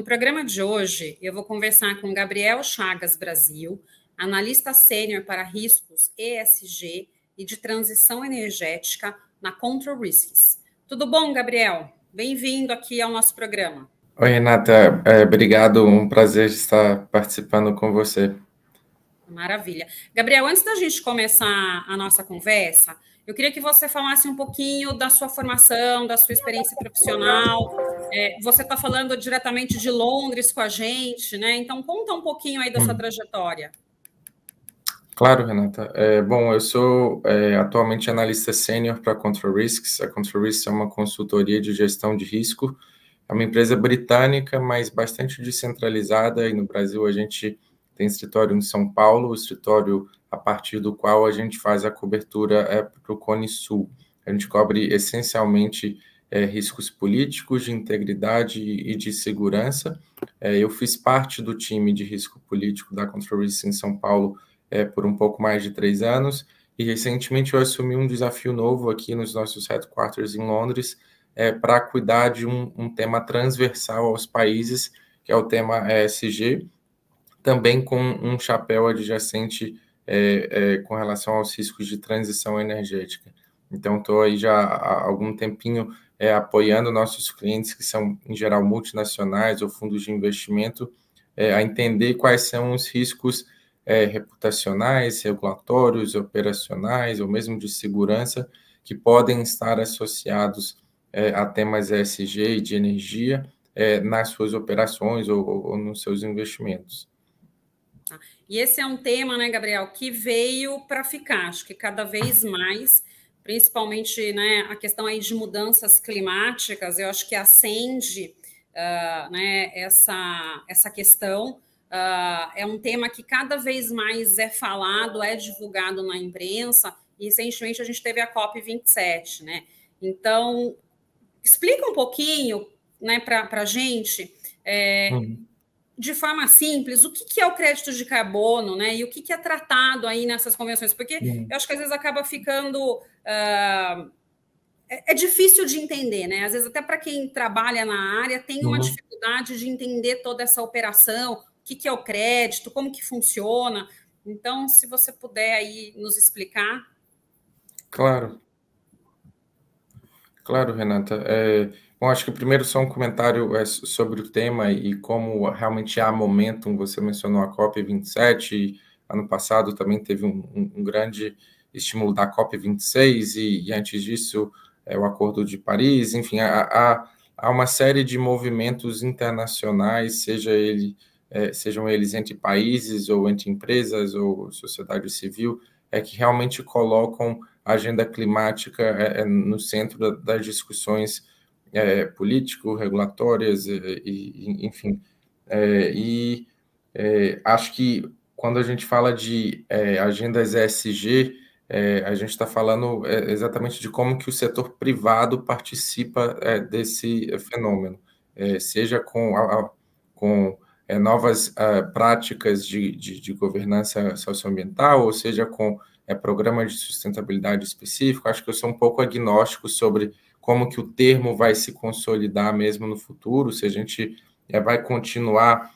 No programa de hoje, eu vou conversar com Gabriel Chagas Brasil, analista sênior para riscos ESG e de transição energética na Control Risks. Tudo bom, Gabriel? Bem-vindo aqui ao nosso programa. Oi, Renata. É, obrigado, um prazer estar participando com você. Maravilha. Gabriel, antes da gente começar a nossa conversa, eu queria que você falasse um pouquinho da sua formação, da sua experiência profissional. É, você está falando diretamente de Londres com a gente, né? Então conta um pouquinho aí da sua hum. trajetória. Claro, Renata. É, bom, eu sou é, atualmente analista sênior para Control Risks. A Control Risks é uma consultoria de gestão de risco. É uma empresa britânica, mas bastante descentralizada. E no Brasil a gente tem escritório em São Paulo, escritório a partir do qual a gente faz a cobertura é, para o Cone Sul. A gente cobre essencialmente é, riscos políticos, de integridade e de segurança. É, eu fiz parte do time de risco político da Control Risk em São Paulo é, por um pouco mais de três anos, e recentemente eu assumi um desafio novo aqui nos nossos headquarters em Londres é, para cuidar de um, um, tema transversal aos países, que é o tema ESG, é, também com um chapéu adjacente é, é, com relação aos riscos de transição energética. Então, estou aí já há algum tempinho é, apoiando nossos clientes, que são, em geral, multinacionais ou fundos de investimento, é, a entender quais são os riscos é, reputacionais, regulatórios, operacionais, ou mesmo de segurança, que podem estar associados é, a temas ESG e de energia nas suas operações ou, ou nos seus investimentos. Tá? E esse é um tema, né, Gabriel, que veio para ficar, acho que cada vez mais, principalmente né, a questão aí de mudanças climáticas, eu acho que acende uh, né, essa, essa questão. Uh, é um tema que cada vez mais é falado, é divulgado na imprensa, e recentemente a gente teve a COP27, né? Então, explica um pouquinho né, para a gente é, hum de forma simples, o que, que é o crédito de carbono, né? E o que, que é tratado aí nessas convenções? Porque Sim. eu acho que às vezes acaba ficando. Uh, é, é, difícil de entender, né? Às vezes, até para quem trabalha na área, tem uma uhum. dificuldade de entender toda essa operação, o que, que é o crédito, como que funciona. Então, se você puder aí nos explicar. Claro. Claro, Renata. É... Bom, acho que primeiro só um comentário eh, sobre o tema e como realmente há momentum. Você mencionou a COP27, ano passado também teve um, um, um grande estímulo da COP26 e, e antes disso é, o Acordo de Paris. Enfim, há, há, uma série de movimentos internacionais, seja ele, é, sejam eles entre países ou entre empresas ou sociedade civil, é que realmente colocam a agenda climática no centro das discussões é, político, regulatórias, é, e, e, enfim. É, e é, acho que quando a gente fala de é, agendas ESG, é, a gente está falando exatamente de como que o setor privado participa desse fenômeno, seja com, a, com novas práticas de, de, de governança socioambiental, ou seja com é, programas de sustentabilidade específico. Acho que eu sou um pouco agnóstico sobre como que o termo vai se consolidar mesmo no futuro, se a gente é, vai continuar,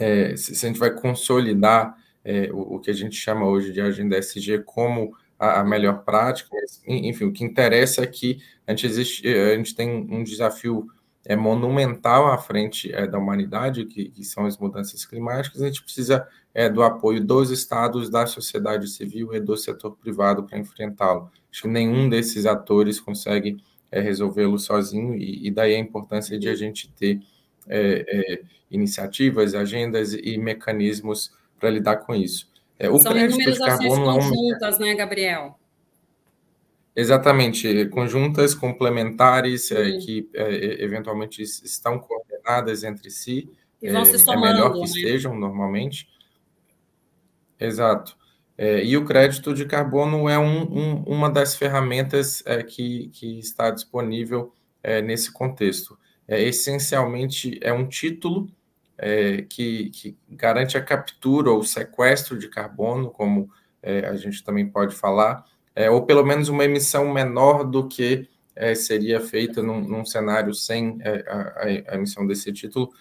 é, se a gente vai consolidar é, o, o, que a gente chama hoje de agenda SG como a, a melhor prática. Enfim, o que interessa é que a gente, existe, é, a gente tem um desafio é, monumental à frente é, da humanidade, que, que, são as mudanças climáticas, a gente precisa é, do apoio dos estados, da sociedade civil e do setor privado para enfrentá-lo. Acho que nenhum desses atores consegue é, resolvê-lo sozinho, e, e, daí a importância de a uhum. gente ter é, é, iniciativas, agendas e mecanismos para lidar com isso. É, o São crédito de carbono é conjuntas, né, Gabriel? Exatamente, conjuntas complementares é, uhum. que é, eventualmente estão coordenadas entre si. E vão é, se somando, é melhor que né? estejam normalmente. Exato. É, e o crédito de carbono é um, um, uma das ferramentas é, que, que, está disponível é, nesse contexto. É, essencialmente, é um título é, que, que, garante a captura ou sequestro de carbono, como é, a gente também pode falar, ou pelo menos uma emissão menor do que seria feita num, num cenário sem a, a, emissão desse título,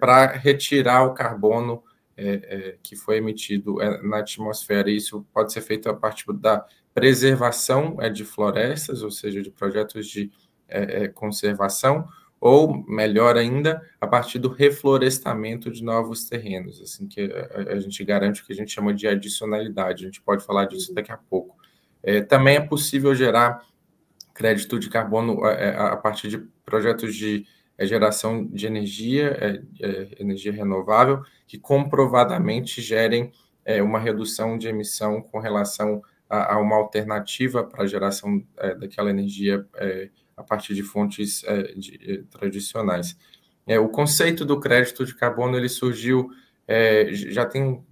para retirar o carbono é, é, que foi emitido é, na atmosfera, e isso pode ser feito a partir da preservação é, de florestas, ou seja, de projetos de é, é, conservação, ou, melhor ainda, a partir do reflorestamento de novos terrenos, assim que a, a gente garante o que a gente chama de adicionalidade, a gente pode falar disso uhum. daqui a pouco. também é possível gerar crédito de carbono a, a partir de projetos de é geração de energia, é, é, energia renovável, que comprovadamente gerem é, uma redução de emissão com relação a, a uma alternativa para a geração é, daquela energia é, a partir de fontes de, tradicionais. o conceito do crédito de carbono ele surgiu já tem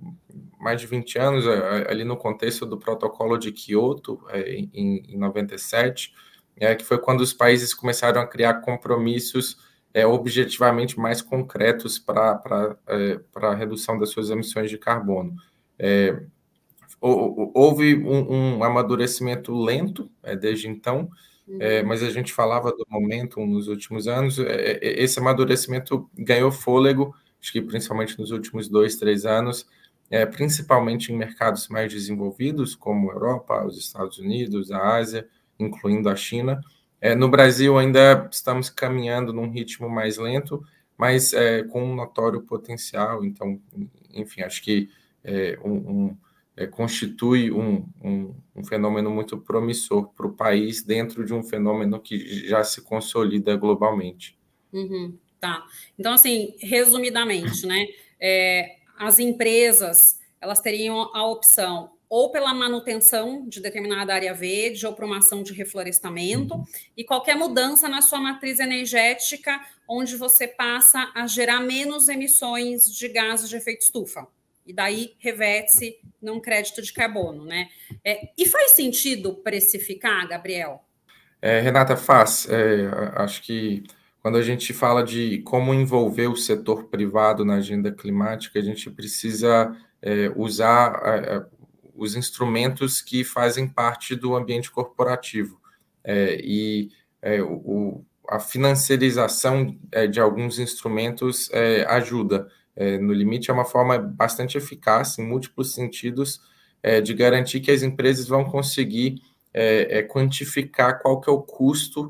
mais de 20 anos, ali no contexto do protocolo de Kyoto em, em 97, é, que foi quando os países começaram a criar compromissos é, objetivamente mais concretos para é, a redução das suas emissões de carbono. É, houve um, um, amadurecimento lento é, desde então, é, uhum. mas a gente falava do momento nos últimos anos. É, é, é, esse amadurecimento ganhou fôlego, acho que principalmente nos últimos dois, três anos, é, principalmente em mercados mais desenvolvidos, como a Europa, os Estados Unidos, a Ásia, incluindo a China. É, no Brasil ainda estamos caminhando num ritmo mais lento, mas é, com um notório potencial. Então, enfim, acho que é, um, um, é, constitui um, um, fenômeno muito promissor para o país dentro de um fenômeno que já se consolida globalmente. Uhum, tá. Então, assim, resumidamente, né? É, as empresas elas teriam a opção ou pela manutenção de determinada área verde ou para uma ação de reflorestamento uhum. e qualquer mudança na sua matriz energética onde você passa a gerar menos emissões de gases de efeito estufa e daí reverte-se num crédito de carbono, né? É, e faz sentido precificar, Gabriel? É, Renata, faz. É, acho que quando a gente fala de como envolver o setor privado na agenda climática, a gente precisa é, usar é, é, os instrumentos que fazem parte do ambiente corporativo. É, e é, o, a financiarização é, de alguns instrumentos é, ajuda. É, no limite, é uma forma bastante eficaz, em múltiplos sentidos, de garantir que as empresas vão conseguir quantificar qual que é o custo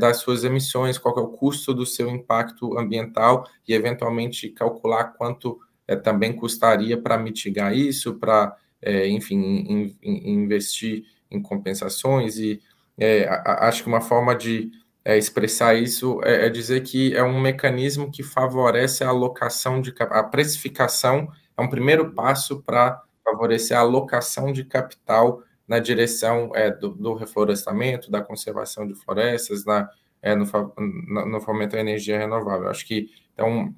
das suas emissões, qual é o custo do seu impacto ambiental e, eventualmente, calcular quanto é, também custaria para mitigar isso, para é, enfim, in, in, investir em compensações e é, a, acho que uma forma de é, expressar isso é, é, dizer que é um mecanismo que favorece a alocação de a precificação é um primeiro passo para favorecer a alocação de capital na direção é, do, do, reflorestamento, da conservação de florestas, na, é, no, no, no fomento à energia renovável. Acho que então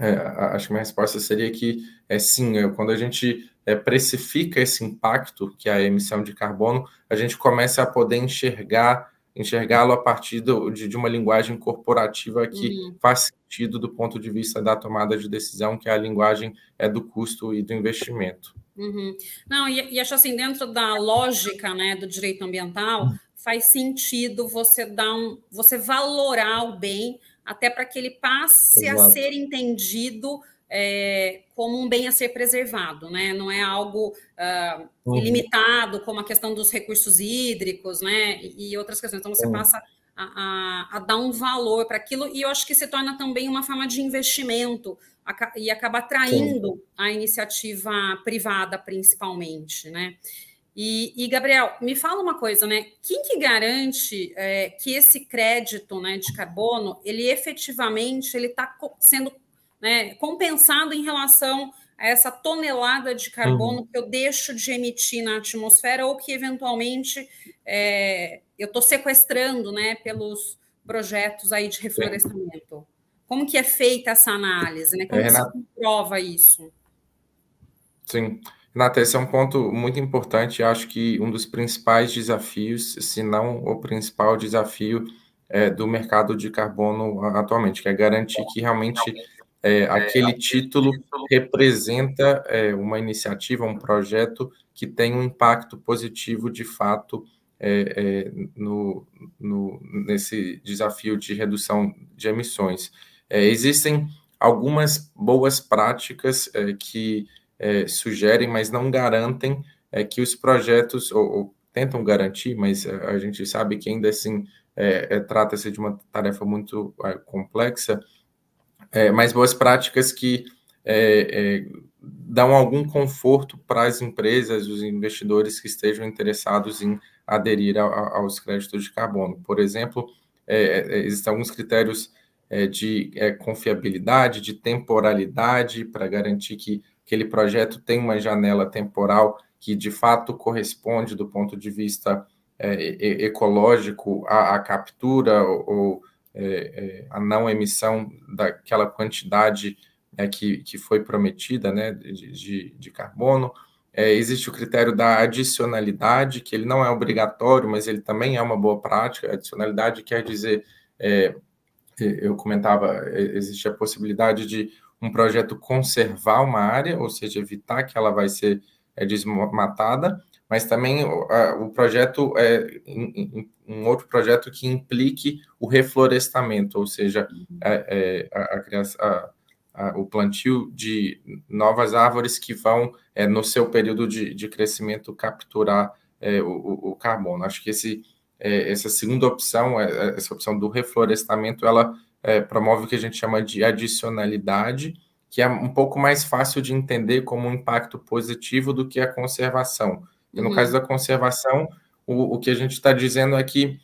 é, acho que minha resposta seria que é sim, quando a gente é, precifica esse impacto que é a emissão de carbono, a gente começa a poder enxergar enxergá-lo a partir do, de, de, uma linguagem corporativa que uhum. faz sentido do ponto de vista da tomada de decisão, que é a linguagem é do custo e do investimento. Uhum. Não, e, e acho assim, dentro da lógica né, do direito ambiental, hum. faz sentido você dar um, você valorar o bem até para que ele passe Exato. a ser entendido é, como um bem a ser preservado, né? Não é algo uh, ilimitado, como a questão dos recursos hídricos, né? E, e outras questões. Então você uhum. passa a, a, a dar um valor para aquilo e eu acho que se torna também uma forma de investimento a, e acaba atraindo a iniciativa privada, principalmente, né? E, e, Gabriel, me fala uma coisa, né? Quem que garante é, que esse crédito né, de carbono, ele efetivamente ele está sendo né, compensado em relação a essa tonelada de carbono uhum. que eu deixo de emitir na atmosfera ou que eventualmente é, eu estou sequestrando né, pelos projetos aí de reflorestamento. Como que é feita essa análise? Né? É, Como é, Renata... se comprova isso? Sim. Renata, esse é um ponto muito importante. Acho que um dos principais desafios, se não o principal desafio é, do mercado de carbono atualmente, que é garantir que realmente é, é, aquele título representa é, uma iniciativa, um projeto que tem um impacto positivo de fato é, é no, no, nesse desafio de redução de emissões. É, existem algumas boas práticas que sugerem, mas não garantem que os projetos, ou, ou, tentam garantir, mas a gente sabe que ainda assim trata-se de uma tarefa muito complexa, é, boas práticas que é, é, dão algum conforto para as empresas, os investidores que estejam interessados em aderir a, a, aos créditos de carbono. Por exemplo, é, é, existem alguns critérios de confiabilidade, de temporalidade, para garantir que aquele projeto tem uma janela temporal que de fato corresponde do ponto de vista é, ecológico à, à captura ou, é, é, a não emissão daquela quantidade né, que, que foi prometida né, de, de, de carbono. É, existe o critério da adicionalidade, que ele não é obrigatório, mas ele também é uma boa prática. A adicionalidade quer dizer, é, eu comentava, é, existe a possibilidade de um projeto conservar uma área, ou seja, evitar que ela vai ser é, desmatada, mas também o projeto é um outro projeto que implique o reflorestamento, ou seja, uhum. é, é, a, a, o plantio de novas árvores que vão, é, no seu período de, de crescimento, capturar é, o, o, carbono. Acho que esse, é, essa segunda opção, essa opção do reflorestamento, ela promove o que a gente chama de adicionalidade, que é um pouco mais fácil de entender como um impacto positivo do que a conservação e no uhum. caso da conservação, o, o que a gente está dizendo é que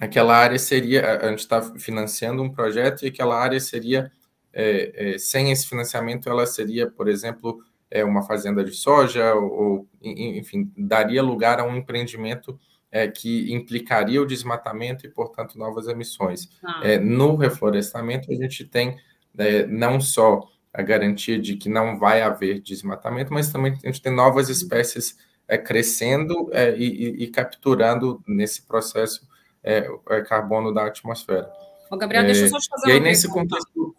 aquela área seria, a gente está financiando um projeto e aquela área seria, é, é, sem esse financiamento, ela seria, por exemplo, é, uma fazenda de soja, ou, enfim, daria lugar a um empreendimento é, que implicaria o desmatamento e, portanto, novas emissões. Ah. É, no reflorestamento, a gente tem é, não só a garantia de que não vai haver desmatamento, mas também a gente tem novas uhum. espécies é, crescendo é, e, e, capturando nesse processo é, é carbono da atmosfera. Gabriel, deixa eu só te fazer é, e uma aí, nesse pergunta. contexto.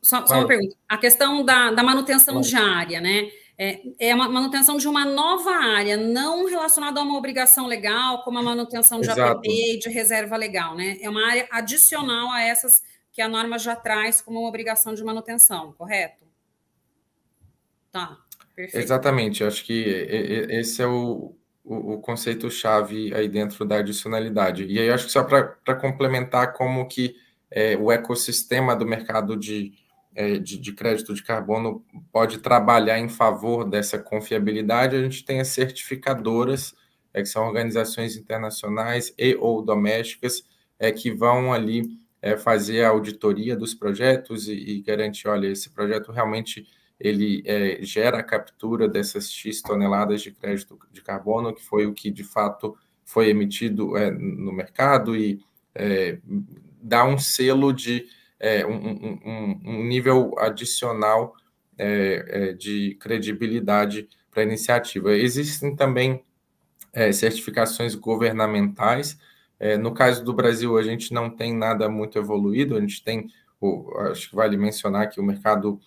Só, só uma pergunta. A questão da, da manutenção Vai. diária, né? É, é, uma manutenção de uma nova área, não relacionada a uma obrigação legal, como a manutenção de Exato. APP e de reserva legal, né? É uma área adicional a essas que a norma já traz como uma obrigação de manutenção, correto? Tá. Perfeito. Exatamente, eu acho que esse é o, o, o conceito-chave aí dentro da adicionalidade. E aí, acho que só para complementar como que é, o ecossistema do mercado de, é, de, de, crédito de carbono pode trabalhar em favor dessa confiabilidade, a gente tem as certificadoras, é, que são organizações internacionais e ou domésticas, é, que vão ali é, fazer a auditoria dos projetos e, e, garantir, olha, esse projeto realmente ele é, gera a captura dessas X toneladas de crédito de carbono, que foi o que de fato foi emitido é, no mercado e é, dá um selo de é, um, um, um, nível adicional é, é, de credibilidade para a iniciativa. Existem também certificações governamentais. no caso do Brasil, a gente não tem nada muito evoluído, a gente tem, acho que vale mencionar que o mercado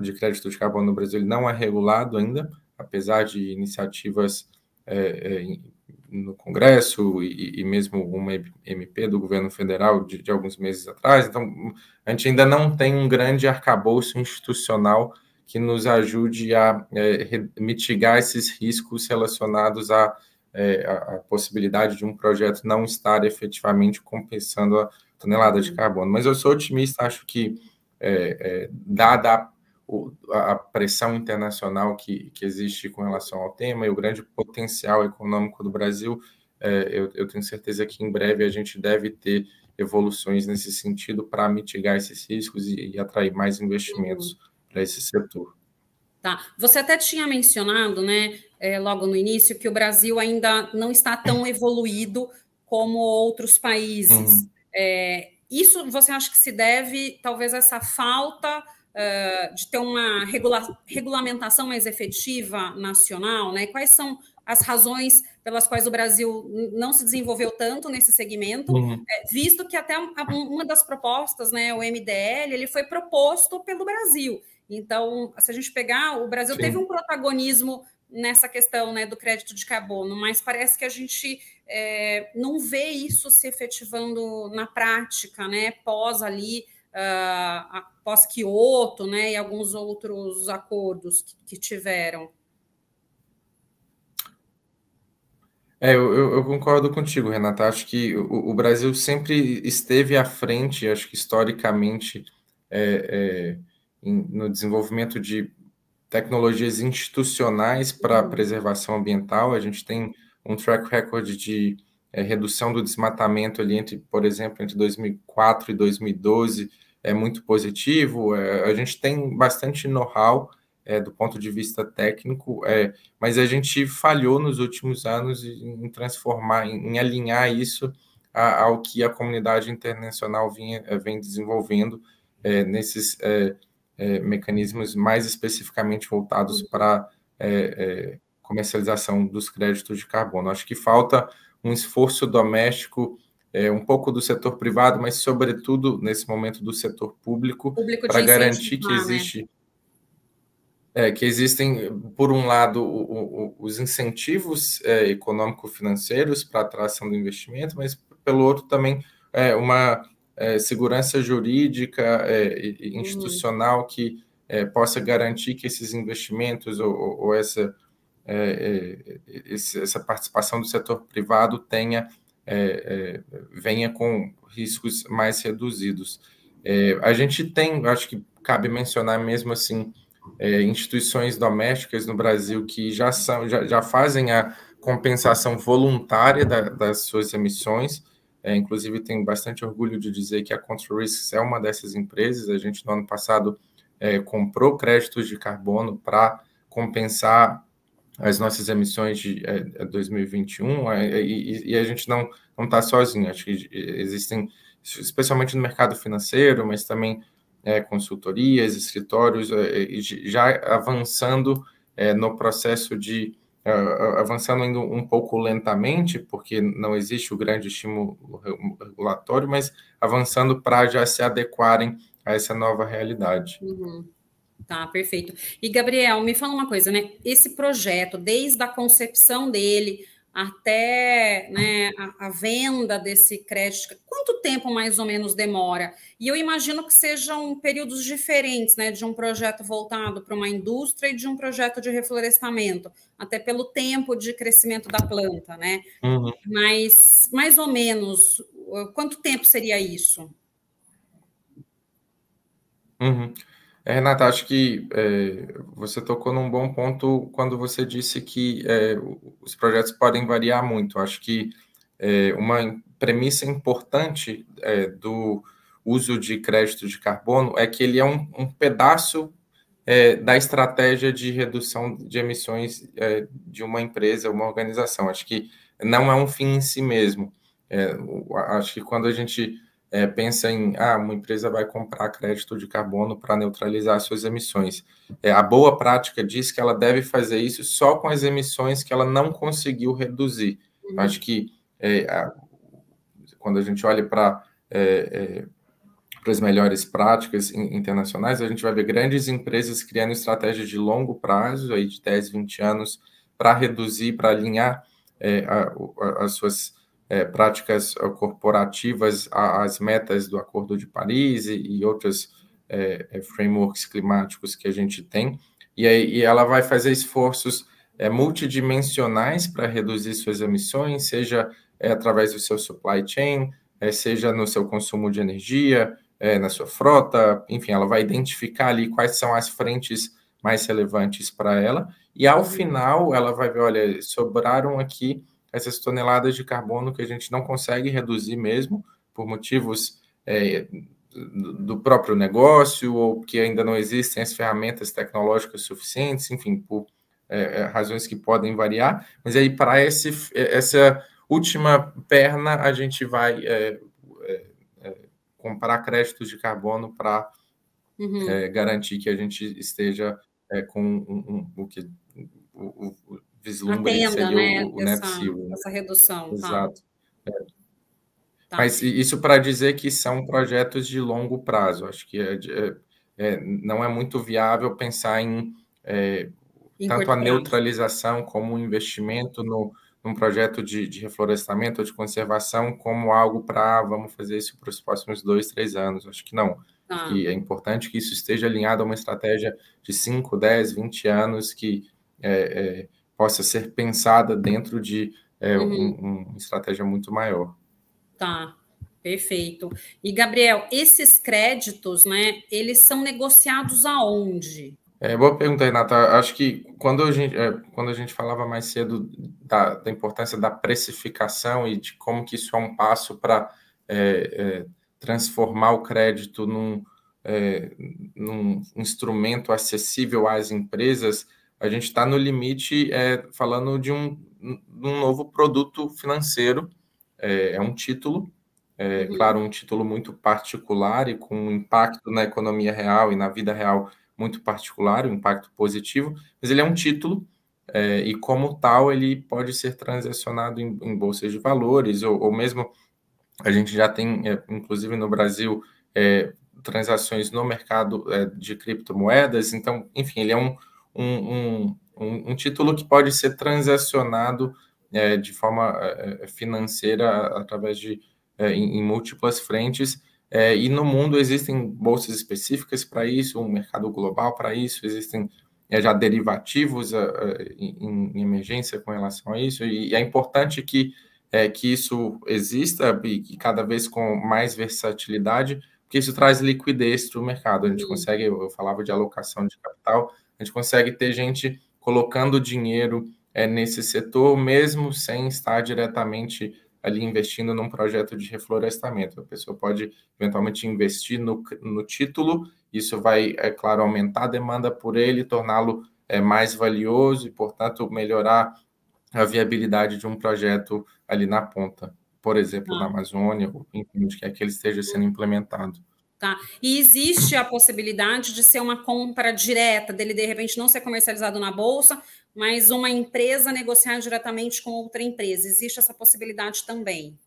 de crédito de carbono no Brasil não é regulado ainda, apesar de iniciativas é, é, no Congresso e, e, mesmo uma MP do governo federal de, de, alguns meses atrás. Então, a gente ainda não tem um grande arcabouço institucional que nos ajude a é, mitigar esses riscos relacionados à, à é, possibilidade de um projeto não estar efetivamente compensando a tonelada de carbono. Mas eu sou otimista, acho que, é, é, dada a a pressão internacional que, que existe com relação ao tema e o grande potencial econômico do Brasil, é, eu, eu, tenho certeza que em breve a gente deve ter evoluções nesse sentido para mitigar esses riscos e, e atrair mais investimentos uhum. para esse setor. Tá. Você até tinha mencionado, né, é, logo no início, que o Brasil ainda não está tão evoluído como outros países. Uhum. É, isso você acha que se deve, talvez, a essa falta uh, de ter uma regula regulamentação mais efetiva nacional, né? Quais são as razões pelas quais o Brasil não se desenvolveu tanto nesse segmento, uhum. É, visto que até uma das propostas, né, o MDL, ele foi proposto pelo Brasil. Então, se a gente pegar, o Brasil Sim. teve um protagonismo nessa questão né, do crédito de carbono, mas parece que a gente é, não vê isso se efetivando na prática, né, pós ali uh, ah, pós-Quioto, né, e alguns outros acordos que, que tiveram. É, eu, eu, concordo contigo, Renata. Acho que o, o, Brasil sempre esteve à frente, acho que historicamente, é, é, em, no desenvolvimento de tecnologias institucionais para uhum. preservação ambiental. A gente tem um track record de é, redução do desmatamento ali entre, por exemplo, entre 2004 e 2012 é muito positivo. É, a gente tem bastante know-how é, do ponto de vista técnico, é, mas a gente falhou nos últimos anos em, transformar, em, em alinhar isso a, ao que a comunidade internacional vinha, é, vem desenvolvendo é, nesses é, é, mecanismos mais especificamente voltados para comercialização dos créditos de carbono. Acho que falta um esforço doméstico, é, um pouco do setor privado, mas sobretudo nesse momento do setor público, público para garantir que né? existe. Né? É, que existem, por um lado, o, o, os incentivos é, econômico-financeiros para atração do investimento, mas, pelo outro, também é, uma é, segurança jurídica é, e institucional que é, possa garantir que esses investimentos ou, ou essa é, é, esse, essa participação do setor privado tenha é, é venha com riscos mais reduzidos. É, a gente tem, acho que cabe mencionar mesmo assim, instituições domésticas no Brasil que já, são, já, já fazem a compensação voluntária da, das suas emissões, é, inclusive, tenho bastante orgulho de dizer que a Control Risks é uma dessas empresas. A gente, no ano passado, é, comprou créditos de carbono para compensar as nossas emissões de é, 2021 é, é, é e, e, a gente não não está sozinho. Acho que é, existem, especialmente no mercado financeiro, mas também é, consultorias, escritórios, já avançando no processo de avançando ainda um pouco lentamente, porque não existe o grande estímulo regulatório, mas avançando para já se adequarem a essa nova realidade. Uhum. Tá, perfeito. E, Gabriel, me fala uma coisa, né? Esse projeto, desde a concepção dele até né, a, a, venda desse crédito, quanto tempo mais ou menos demora? E eu imagino que sejam períodos diferentes, né? De um projeto voltado para uma indústria e de um projeto de reflorestamento, até pelo tempo de crescimento da planta, né? Uhum. Mas, mais ou menos, quanto tempo seria isso? Uhum. É, Renata, acho que é, você tocou num bom ponto quando você disse que é, os projetos podem variar muito. Acho que é, uma premissa importante é, do uso de crédito de carbono é que ele é um, um pedaço é, da estratégia de redução de emissões de uma empresa, uma organização. Acho que não é um fim em si mesmo. acho que quando a gente é, pensa em ah, uma empresa vai comprar crédito de carbono para neutralizar suas emissões. É, a boa prática diz que ela deve fazer isso só com as emissões que ela não conseguiu reduzir. Uhum. Acho que é, a, quando a gente olha para é, é, para as melhores práticas internacionais, a gente vai ver grandes empresas criando estratégias de longo prazo, aí de 10, 20 anos, para reduzir, para alinhar é, a, a, as suas é, práticas eh, corporativas às metas do Acordo de Paris e, e outros é, é, frameworks climáticos que a gente tem. E, aí, e ela vai fazer esforços é, multidimensionais para reduzir suas emissões, seja é, através do seu supply chain, é, seja no seu consumo de energia, na sua frota, enfim, ela vai identificar ali quais são as frentes mais relevantes para ela. E ao uhum. final, ela vai ver: olha, sobraram aqui essas toneladas de carbono que a gente não consegue reduzir mesmo por motivos é, do próprio negócio ou que ainda não existem as ferramentas tecnológicas suficientes, enfim, por é, é razões que podem variar. Mas aí para essa última perna a gente vai é, é, é comprar créditos de carbono para uhum. garantir que a gente esteja com um, um, o que o, o, vislumbra Atenda, seria né, o, o né, essa, né? Essa redução. Tá. Exato. Tá. É. Tá. Mas isso para dizer que são projetos de longo prazo. Acho que é, é, é, não é muito viável pensar em, é, tanto a neutralização como o investimento no, num projeto de, de, reflorestamento ou de conservação como algo para ah, vamos fazer isso para os próximos dois, três anos. Acho que não. Ah. Tá. E é importante que isso esteja alinhado a uma estratégia de 5, 10, 20 anos que é, é, possa ser pensada dentro de é, uhum. um, uma estratégia muito maior. Tá, perfeito. E, Gabriel, esses créditos, né, eles são negociados aonde? É, boa pergunta, Renata. Acho que quando a gente, é, quando a gente falava mais cedo da, da, importância da precificação e de como que isso é um passo para é, é, transformar o crédito num, é, num instrumento acessível às empresas, a gente está no limite é, falando de um, um novo produto financeiro, é, é um título, é, uhum. claro, um título muito particular e com um impacto na economia real e na vida real muito particular, um impacto positivo, mas ele é um título é, e, como tal, ele pode ser transacionado em, em bolsas de valores ou, ou, mesmo a gente já tem, é, inclusive no Brasil, é, transações no mercado é, de criptomoedas. Então, enfim, ele é um um, um, um título que pode ser transacionado é, de forma é, é financeira através de é, em, em, múltiplas frentes. É, e no mundo existem bolsas específicas para isso, um mercado global para isso, existem é, já derivativos em, em, emergência com relação a isso. E, é importante que que isso exista e, cada vez com mais versatilidade, porque isso traz liquidez para o mercado. A gente Sim. consegue, eu falava de alocação de capital, a gente consegue ter gente colocando dinheiro é, nesse setor, mesmo sem estar diretamente ali investindo num projeto de reflorestamento. A pessoa pode eventualmente investir no, no título, isso vai, é claro, aumentar a demanda por ele, torná-lo é, mais valioso e, portanto, melhorar a viabilidade de um projeto ali na ponta, por exemplo, na ah. Amazônia, ou enfim, onde quer que ele esteja sendo implementado. Tá? E existe a possibilidade de ser uma compra direta, dele de repente não ser comercializado na bolsa, mas uma empresa negociar diretamente com outra empresa. Existe essa possibilidade também.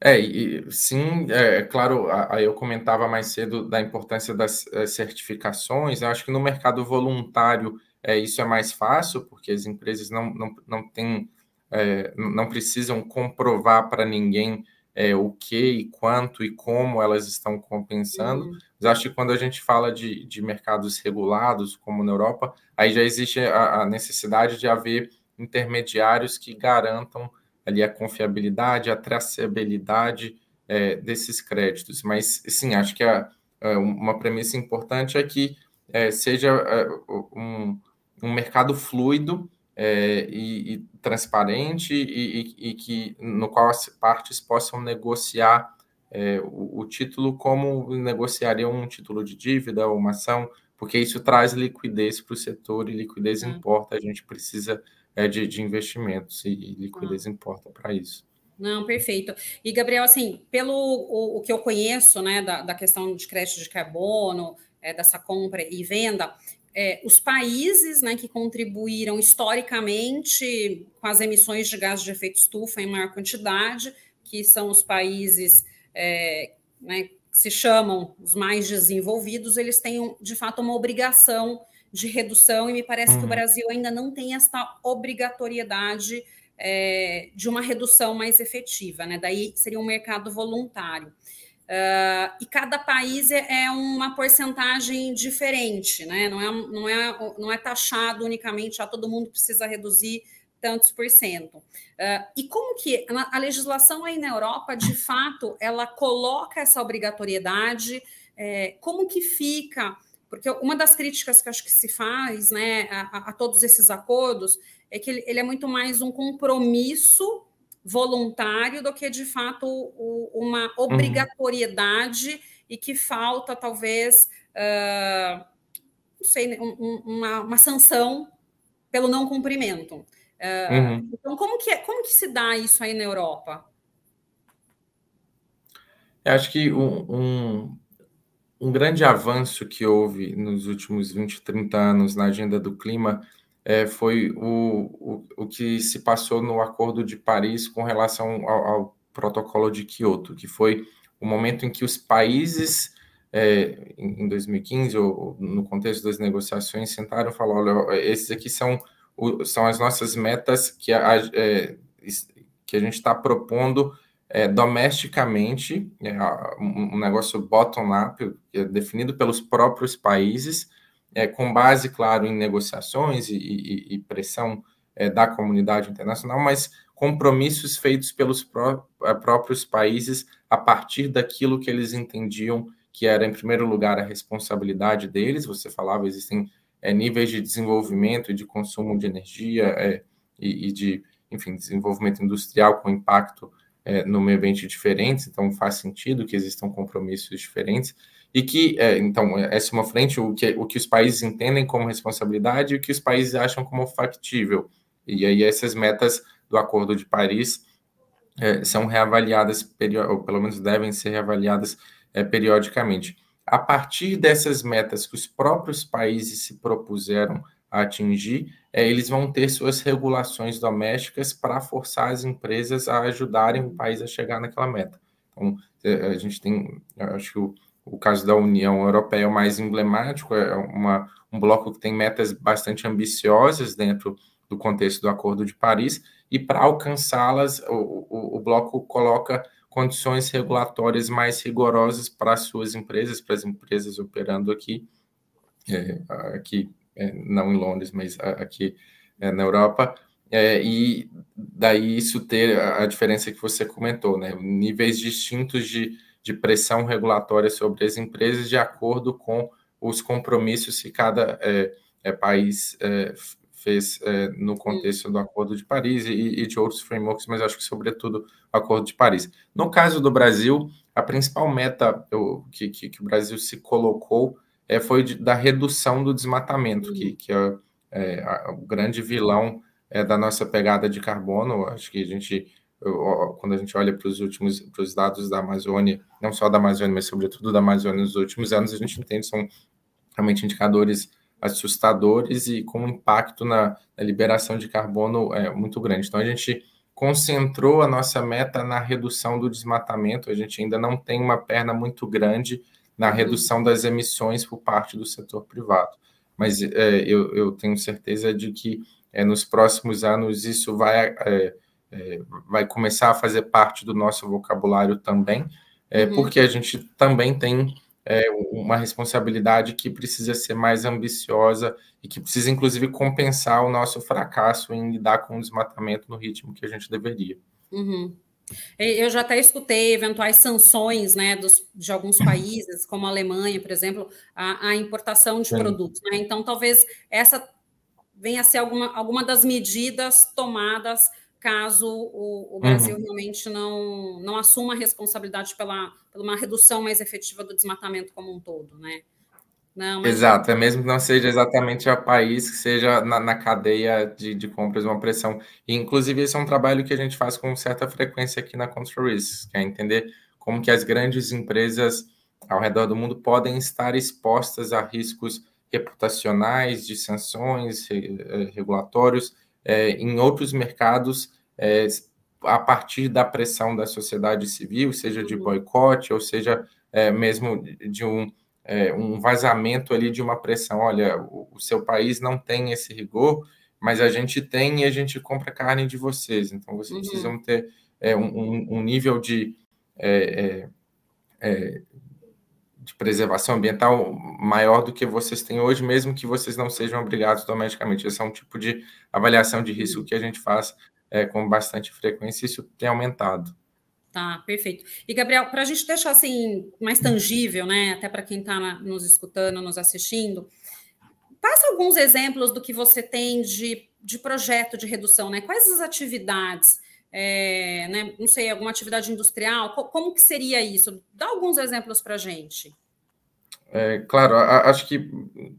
É, e, sim, é, é claro, aí eu comentava mais cedo da importância das eh, certificações. Né? Eu acho que no mercado voluntário é, isso é mais fácil, porque as empresas não, não, não têm, é, não precisam comprovar para ninguém é, o que e quanto e como elas estão compensando. Uhum. Mas acho que quando a gente fala de, de mercados regulados, como na Europa, aí já existe a, a necessidade de haver intermediários que garantam ali a confiabilidade, a traceabilidade é, desses créditos. Mas, sim, acho que a, a é, uma premissa importante é que é, seja é, um, um mercado fluido é, e, e, transparente e, e, e, que no qual as partes possam negociar é, o, o, título como negociariam um título de dívida ou uma ação, porque isso traz liquidez para o setor e liquidez hum. importa. A gente precisa é, de, de, investimentos e, liquidez hum. importa para isso. Não, perfeito. E, Gabriel, assim, pelo o, o que eu conheço, né, da, da questão de crédito de carbono, é, dessa compra e venda, é, os países né, que contribuíram historicamente com as emissões de gás de efeito estufa em maior quantidade, que são os países é, né, que se chamam os mais desenvolvidos, eles têm de fato uma obrigação de redução, e me parece uhum. que o uhum. Brasil ainda não tem esta obrigatoriedade é, de uma redução mais efetiva, né? Daí seria um mercado voluntário. Uh, e cada país é, é, uma porcentagem diferente, né? Não é, não, é, não é taxado unicamente, Já ah, todo mundo precisa reduzir tantos por cento. Uh, e como que a legislação aí na Europa, de fato, ela coloca essa obrigatoriedade? É, como que fica? Porque uma das críticas que acho que se faz né, a, a todos esses acordos é que ele, ele é muito mais um compromisso voluntário do que de fato o, uma obrigatoriedade uhum. e que falta talvez uh, não sei, né, um, uma, uma, sanção pelo não cumprimento. Uh, uhum. Então, como que, é, como que se dá isso aí na Europa? Eu acho que um, um, um grande avanço que houve nos últimos 20, 30 anos na agenda do clima é, foi o, o, o que se passou no Acordo de Paris com relação ao, ao Protocolo de Quioto, que foi o momento em que os países, é, em 2015, ou no contexto das negociações, sentaram e falaram: olha, esses aqui são, o, são as nossas metas que a, é, que a gente está propondo é, domesticamente, né, um negócio bottom-up, é definido pelos próprios países é, com base, claro, em negociações e, e, e pressão é, da comunidade internacional, mas compromissos feitos pelos pró é, próprios países a partir daquilo que eles entendiam que era, em primeiro lugar, a responsabilidade deles. Você falava, existem é, níveis de desenvolvimento e de consumo de energia é, e, e, de, enfim, desenvolvimento industrial com impacto é, no meio ambiente diferentes, então faz sentido que existam compromissos diferentes e que, é, então, é, essa é uma frente, o que, o que os países entendem como responsabilidade e o que os países acham como factível. E aí essas metas do Acordo de Paris é, são reavaliadas, ou pelo menos devem ser reavaliadas é, periodicamente. A partir dessas metas que os próprios países se propuseram a atingir, é, eles vão ter suas regulações domésticas para forçar as empresas a ajudarem o país a chegar naquela meta. Então, é, a gente tem, acho que o o caso da União Europeia é o mais emblemático, é uma, um bloco que tem metas bastante ambiciosas dentro do contexto do Acordo de Paris, e para alcançá-las, o, o, o bloco coloca condições regulatórias mais rigorosas para as suas empresas, para as empresas operando aqui, é, aqui é, não em Londres, mas aqui é, na Europa, é, e daí isso ter a diferença que você comentou, né? Níveis distintos de de pressão regulatória sobre as empresas de acordo com os compromissos que cada é, é, país é, fez é, no contexto do Acordo de Paris e, e, de outros frameworks, mas acho que, sobretudo, o Acordo de Paris. No caso do Brasil, a principal meta eu, que, que, que, o Brasil se colocou é, foi de, da redução do desmatamento, que, que é, é a, o grande vilão é, da nossa pegada de carbono. Acho que a gente quando a gente olha para os últimos para os dados da Amazônia, não só da Amazônia, mas sobretudo da Amazônia nos últimos anos, a gente entende que são realmente indicadores assustadores e com um impacto na, na liberação de carbono é, muito grande. Então a gente concentrou a nossa meta na redução do desmatamento, a gente ainda não tem uma perna muito grande na uhum. redução das emissões por parte do setor privado. Mas é, eu, eu, tenho certeza de que é, nos próximos anos isso vai é, é, vai começar a fazer parte do nosso vocabulário também, é, uhum. porque a gente também tem é, uma responsabilidade que precisa ser mais ambiciosa e que precisa, inclusive, compensar o nosso fracasso em lidar com o desmatamento no ritmo que a gente deveria. Uhum. Eu já até escutei eventuais sanções né, dos, de alguns países, como a Alemanha, por exemplo, a, a importação de Sim. produtos. Né? Então, talvez essa venha a ser alguma, alguma das medidas tomadas caso o, o uhum. Brasil uhum. realmente não, não assuma a responsabilidade pela, pela uma redução mais efetiva do desmatamento como um todo, né? Não, mas... É Exato, é mesmo que não seja exatamente o país, que seja na, na cadeia de, de, compras uma pressão. E, inclusive, esse é um trabalho que a gente faz com certa frequência aqui na Control Risks, que é entender como que as grandes empresas ao redor do mundo podem estar expostas a riscos reputacionais, de sanções, re, eh, regulatórios, é, em outros mercados é, a partir da pressão da sociedade civil, seja de uhum. boicote ou seja é, mesmo de um, é, um vazamento ali de uma pressão. Olha, o, o seu país não tem esse rigor, mas a gente tem e a gente compra carne de vocês. Então vocês uhum. precisam ter é, um, um, nível de é, é, é de preservação ambiental maior do que vocês têm hoje, mesmo que vocês não sejam obrigados domesticamente. Esse é um tipo de avaliação de risco que a gente faz é, com bastante frequência e isso tem aumentado. Tá, perfeito. E, Gabriel, para a gente deixar assim mais tangível, né? Até para quem está nos escutando, nos assistindo, passa alguns exemplos do que você tem de, de projeto de redução, né? Quais as atividades é, né, não sei, alguma atividade industrial? Como que seria isso? Dá alguns exemplos para a gente. É, claro, a, acho que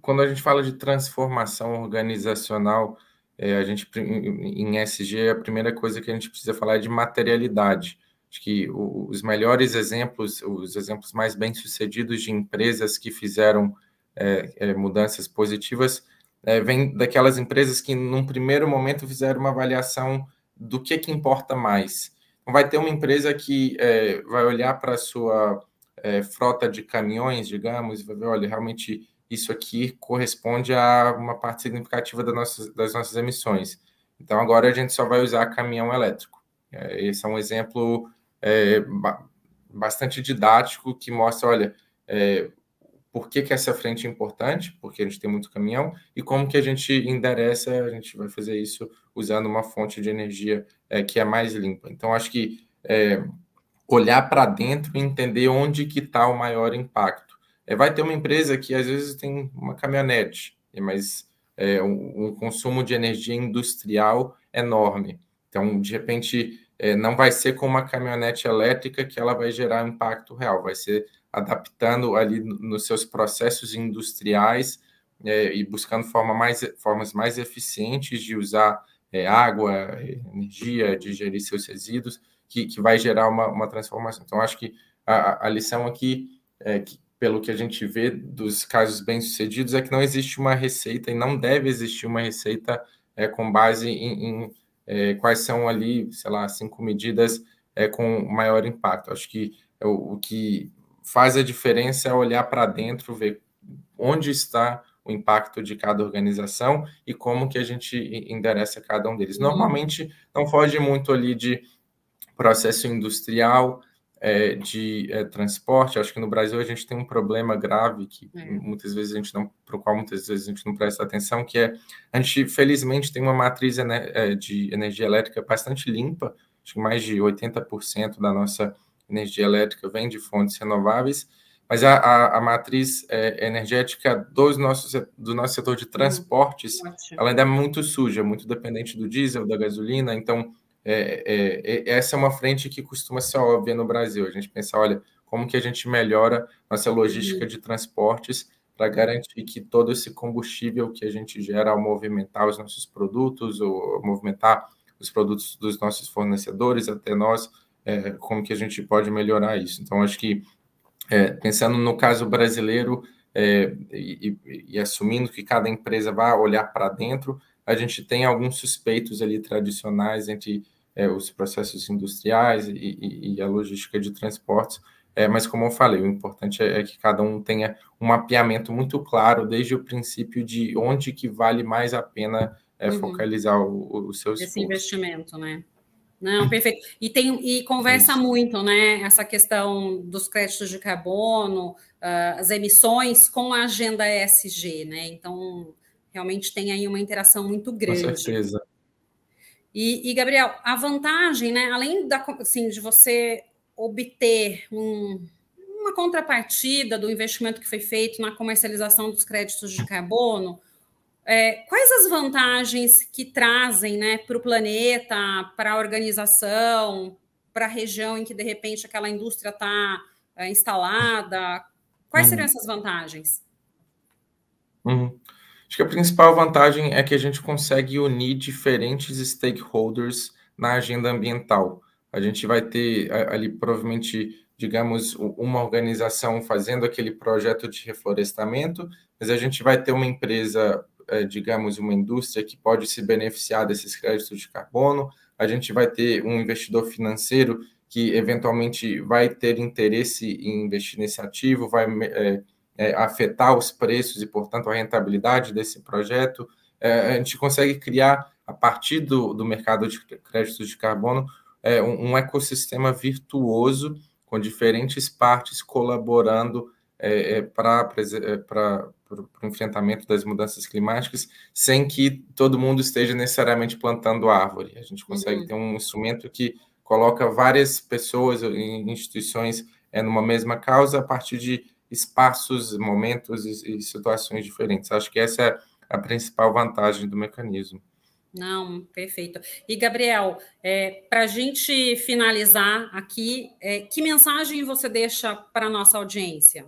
quando a gente fala de transformação organizacional, é, a gente em SG a primeira coisa que a gente precisa falar é de materialidade. Acho que os melhores exemplos, os exemplos mais bem sucedidos de empresas que fizeram é, é mudanças positivas, é, vêm daquelas empresas que num primeiro momento fizeram uma avaliação do que é que importa mais. Então, vai ter uma empresa que é, vai olhar para a sua é, frota de caminhões, digamos, e vai ver, olha, realmente isso aqui corresponde a uma parte significativa das nossas, das nossas emissões. Então, agora a gente só vai usar caminhão elétrico. É, esse é um exemplo é, bastante didático que mostra, olha, é, por que, que essa frente é importante, porque a gente tem muito caminhão, e como que a gente endereça, a gente vai fazer isso usando uma fonte de energia é, que é mais limpa. Então, acho que é, olhar para dentro e entender onde que está o maior impacto. É, vai ter uma empresa que às vezes tem uma caminhonete, mas é, um, consumo de energia industrial enorme. Então, de repente, é, não vai ser com uma caminhonete elétrica que ela vai gerar impacto real, vai ser adaptando ali nos seus processos industriais é, e buscando forma mais, formas mais eficientes de usar é, água, energia, de gerir seus resíduos, que, que vai gerar uma, uma transformação. Então, acho que a, a lição aqui, é, que, pelo que a gente vê dos casos bem-sucedidos, é que não existe uma receita e não deve existir uma receita é, com base em, em é, quais são ali, sei lá, cinco medidas é, com maior impacto. Acho que é o, o que faz a diferença é olhar para dentro, ver onde está o impacto de cada organização e como que a gente endereça cada um deles. Uhum. Normalmente não foge muito ali de processo industrial, é, de é, transporte. Acho que no Brasil a gente tem um problema grave que é. muitas vezes a gente não, para o qual muitas vezes a gente não presta atenção, que é a gente felizmente tem uma matriz é, de energia elétrica bastante limpa, acho que mais de 80% da nossa energia elétrica vem de fontes renováveis, mas a, a, a matriz é, energética dos nossos, do nosso setor de transportes, uhum. ela ainda é muito suja, muito dependente do diesel, da gasolina, então é, é, é, essa é uma frente que costuma ser óbvia no Brasil. A gente pensa, olha, como que a gente melhora nossa logística de transportes para uhum. garantir que todo esse combustível que a gente gera ao movimentar os nossos produtos, ou movimentar os produtos dos nossos fornecedores até nós, é, como que a gente pode melhorar isso. Então, acho que é, pensando no caso brasileiro é, e, e, assumindo que cada empresa vai olhar para dentro, a gente tem alguns suspeitos ali tradicionais entre é, os processos industriais e, e, e, a logística de transportes. É, mas, como eu falei, o importante é, é que cada um tenha um mapeamento muito claro desde o princípio de onde que vale mais a pena é, uhum. focalizar os o investimentos, Esse investimento, né? Não, uhum. perfeito. E, tem, e conversa muito, né? Essa questão dos créditos de carbono, uh, as emissões com a agenda ESG, né? Então, realmente tem aí uma interação muito grande. Com certeza. E, e Gabriel, a vantagem, né? Além da, assim, de você obter um, uma contrapartida do investimento que foi feito na comercialização dos créditos de carbono, é, quais as vantagens que trazem né, para o planeta, para a organização, para a região em que, de repente, aquela indústria está é, instalada? Quais uhum. seriam essas vantagens? Uhum. Acho que a principal vantagem é que a gente consegue unir diferentes stakeholders na agenda ambiental. A gente vai ter ali, provavelmente, digamos, uma organização fazendo aquele projeto de reflorestamento, mas a gente vai ter uma empresa é, digamos, uma indústria que pode se beneficiar desses créditos de carbono, a gente vai ter um investidor financeiro que eventualmente vai ter interesse em investir nesse ativo, vai é, é, afetar os preços e, portanto, a rentabilidade desse projeto. É, a gente consegue criar, a partir do, do mercado de créditos de carbono, é, um, um ecossistema virtuoso com diferentes partes colaborando é, é, para é o enfrentamento das mudanças climáticas, sem que todo mundo esteja necessariamente plantando árvore. A gente consegue uhum. ter um instrumento que coloca várias pessoas e instituições é, numa mesma causa a partir de espaços, momentos e, e situações diferentes. Acho que essa é a principal vantagem do mecanismo. Não, perfeito. E, Gabriel, é, para a gente finalizar aqui, é, que mensagem você deixa para a nossa audiência?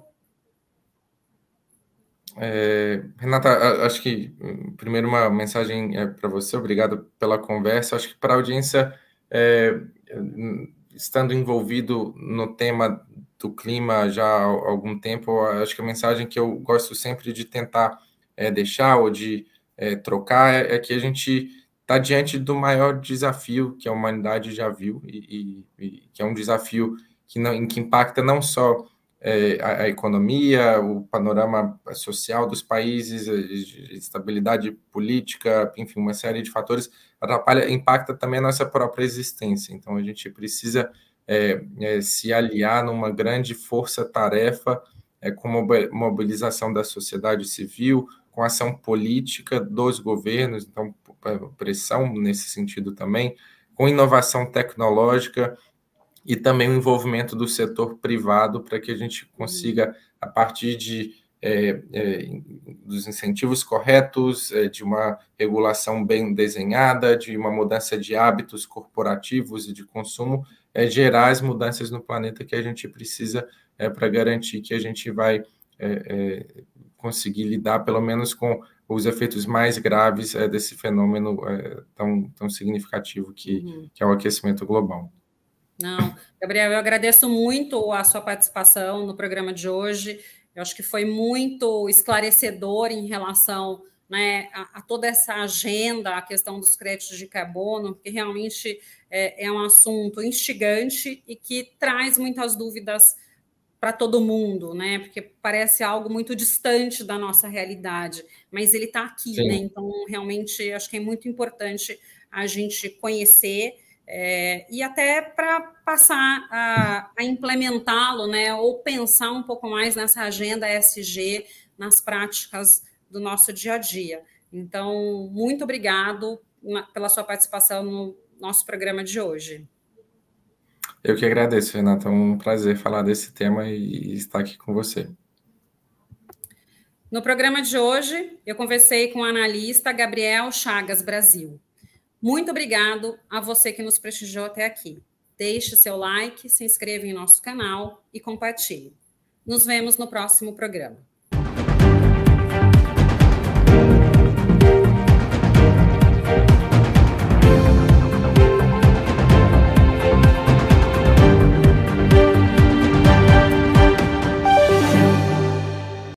É, Renata, acho que hum, primeiro uma mensagem é para você, obrigado pela conversa. Acho que para a audiência, é, hum, estando envolvido no tema do clima já há algum tempo, acho que a mensagem que eu gosto sempre de tentar é, deixar ou de é, trocar é, é, que a gente está diante do maior desafio que a humanidade já viu e, e, e que é um desafio que não, que impacta não só é, a, a, economia, o panorama social dos países, eh, estabilidade política, enfim, uma série de fatores atrapalha, impacta também a nossa própria existência. Então, a gente precisa é, é, se aliar numa grande força-tarefa é, com mobilização da sociedade civil, com ação política dos governos, então pressão nesse sentido também, com inovação tecnológica, e também o envolvimento do setor privado para que a gente consiga, a partir de é, é, dos incentivos corretos, é, de uma regulação bem desenhada, de uma mudança de hábitos corporativos e de consumo, é gerar as mudanças no planeta que a gente precisa é, para garantir que a gente vai é, conseguir lidar, pelo menos, com os efeitos mais graves desse fenômeno tão, tão significativo que, uhum. que é o aquecimento global. Não, Gabriel, eu agradeço muito a sua participação no programa de hoje. Eu acho que foi muito esclarecedor em relação né, a, a, toda essa agenda, a questão dos créditos de carbono, que realmente é, é um assunto instigante e que traz muitas dúvidas para todo mundo, né? Porque parece algo muito distante da nossa realidade, mas ele está aqui, né, Sim. né? Então, realmente, acho que é muito importante a gente conhecer é, e até para passar a, a implementá-lo, né, ou pensar um pouco mais nessa agenda SG nas práticas do nosso dia a dia. Então, muito obrigado pela sua participação no nosso programa de hoje. Eu que agradeço, Renata. É um prazer falar desse tema e estar aqui com você. No programa de hoje, eu conversei com o analista Gabriel Chagas Brasil. Muito obrigado a você que nos prestigiou até aqui. Deixe seu like, se inscreva em nosso canal e compartilhe. Nos vemos no próximo programa.